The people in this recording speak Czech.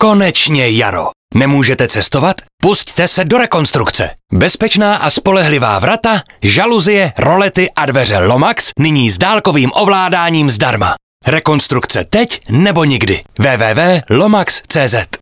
Konečně jaro! Nemůžete cestovat? Pustte se do rekonstrukce. Bezpečná a spolehlivá vrata, žaluzie, rolety a dveře Lomax nyní s dálkovým ovládáním zdarma. Rekonstrukce teď nebo nikdy. www.lomax.cz